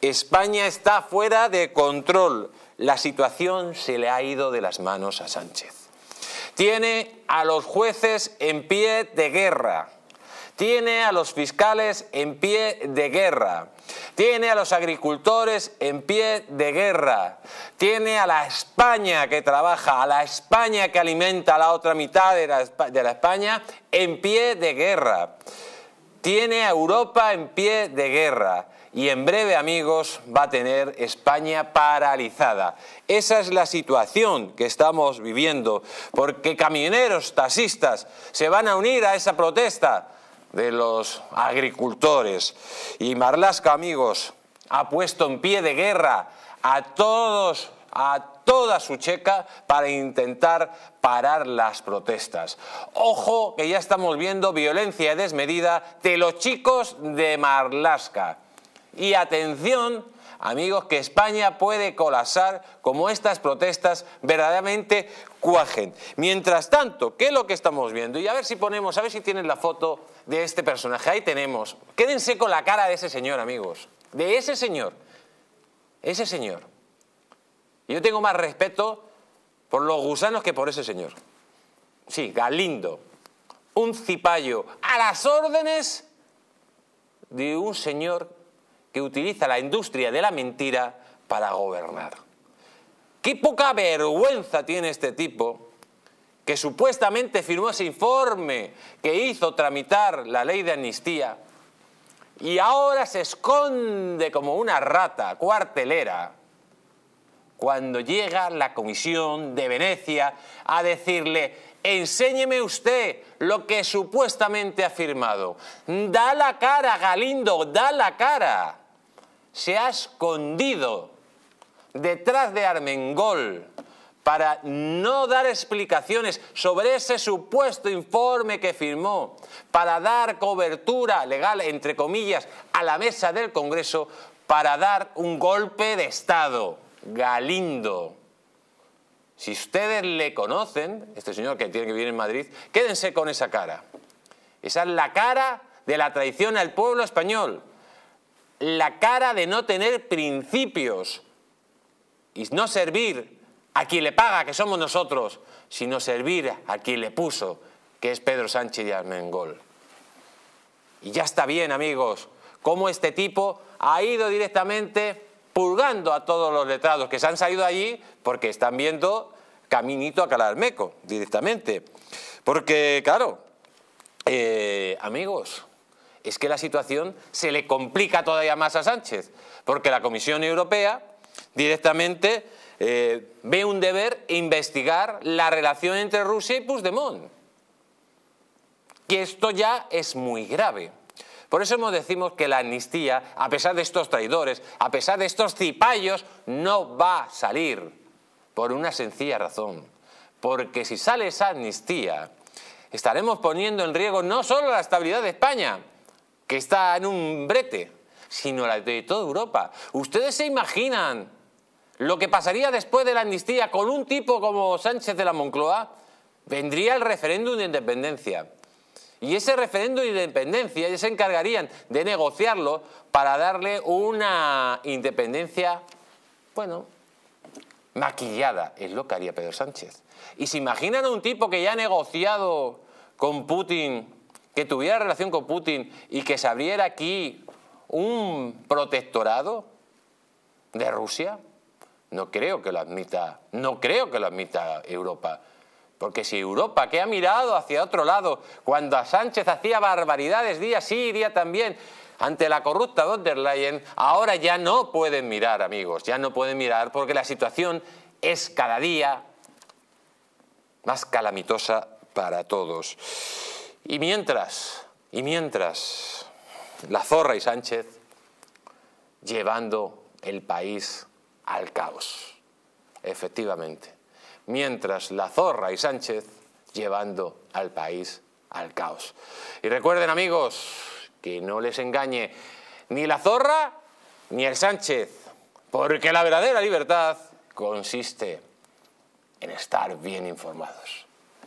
España está fuera de control. La situación se le ha ido de las manos a Sánchez. Tiene a los jueces en pie de guerra. Tiene a los fiscales en pie de guerra. Tiene a los agricultores en pie de guerra. Tiene a la España que trabaja, a la España que alimenta a la otra mitad de la, de la España en pie de guerra tiene a Europa en pie de guerra y en breve, amigos, va a tener España paralizada. Esa es la situación que estamos viviendo, porque camioneros, taxistas, se van a unir a esa protesta de los agricultores. Y Marlasca, amigos, ha puesto en pie de guerra a todos a toda su checa para intentar parar las protestas. Ojo que ya estamos viendo violencia desmedida de los chicos de Marlaska. Y atención, amigos, que España puede colapsar como estas protestas verdaderamente cuajen. Mientras tanto, ¿qué es lo que estamos viendo? Y a ver si ponemos, a ver si tienen la foto de este personaje. Ahí tenemos. Quédense con la cara de ese señor, amigos. De ese señor. Ese señor. Y yo tengo más respeto por los gusanos que por ese señor. Sí, Galindo, un cipayo a las órdenes de un señor que utiliza la industria de la mentira para gobernar. Qué poca vergüenza tiene este tipo que supuestamente firmó ese informe que hizo tramitar la ley de amnistía y ahora se esconde como una rata cuartelera cuando llega la Comisión de Venecia a decirle, enséñeme usted lo que supuestamente ha firmado. Da la cara, Galindo, da la cara. Se ha escondido detrás de Armengol para no dar explicaciones sobre ese supuesto informe que firmó, para dar cobertura legal, entre comillas, a la mesa del Congreso, para dar un golpe de Estado. Galindo. Si ustedes le conocen, este señor que tiene que vivir en Madrid, quédense con esa cara. Esa es la cara de la traición al pueblo español. La cara de no tener principios y no servir a quien le paga, que somos nosotros, sino servir a quien le puso, que es Pedro Sánchez y Armengol. Y ya está bien, amigos, cómo este tipo ha ido directamente expurgando a todos los letrados que se han salido allí porque están viendo caminito a Calarmeco directamente. Porque, claro, eh, amigos, es que la situación se le complica todavía más a Sánchez, porque la Comisión Europea directamente eh, ve un deber investigar la relación entre Rusia y Puigdemont. Que esto ya es muy grave. Por eso hemos decimos que la amnistía, a pesar de estos traidores, a pesar de estos cipayos, no va a salir. Por una sencilla razón. Porque si sale esa amnistía, estaremos poniendo en riesgo no solo la estabilidad de España, que está en un brete, sino la de toda Europa. ¿Ustedes se imaginan lo que pasaría después de la amnistía con un tipo como Sánchez de la Moncloa? Vendría el referéndum de independencia. Y ese referéndum de independencia ya se encargarían de negociarlo para darle una independencia, bueno, maquillada, es lo que haría Pedro Sánchez. Y se imaginan a un tipo que ya ha negociado con Putin, que tuviera relación con Putin y que se abriera aquí un protectorado de Rusia, no creo que lo admita, no creo que lo admita Europa. Porque si Europa, que ha mirado hacia otro lado, cuando a Sánchez hacía barbaridades día sí, día también, ante la corrupta von der Leyen, ahora ya no pueden mirar, amigos, ya no pueden mirar porque la situación es cada día más calamitosa para todos. Y mientras, y mientras, la zorra y Sánchez llevando el país al caos, efectivamente mientras la zorra y Sánchez llevando al país al caos. Y recuerden amigos, que no les engañe ni la zorra ni el Sánchez, porque la verdadera libertad consiste en estar bien informados.